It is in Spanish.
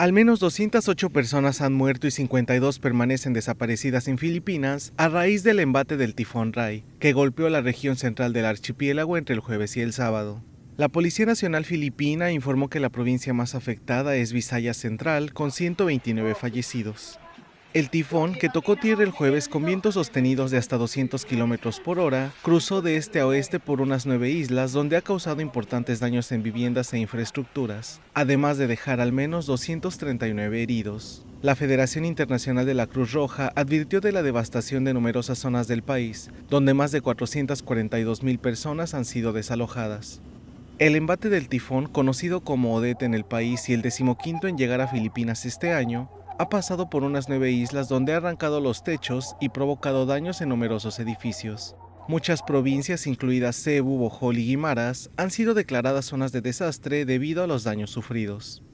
Al menos 208 personas han muerto y 52 permanecen desaparecidas en Filipinas a raíz del embate del tifón Rai, que golpeó la región central del archipiélago entre el jueves y el sábado. La Policía Nacional Filipina informó que la provincia más afectada es Visayas Central, con 129 fallecidos. El tifón, que tocó tierra el jueves con vientos sostenidos de hasta 200 kilómetros por hora, cruzó de este a oeste por unas nueve islas, donde ha causado importantes daños en viviendas e infraestructuras, además de dejar al menos 239 heridos. La Federación Internacional de la Cruz Roja advirtió de la devastación de numerosas zonas del país, donde más de 442 mil personas han sido desalojadas. El embate del tifón, conocido como Odette en el país y el decimoquinto en llegar a Filipinas este año, ha pasado por unas nueve islas donde ha arrancado los techos y provocado daños en numerosos edificios. Muchas provincias, incluidas Cebu, Bohol y Guimaras, han sido declaradas zonas de desastre debido a los daños sufridos.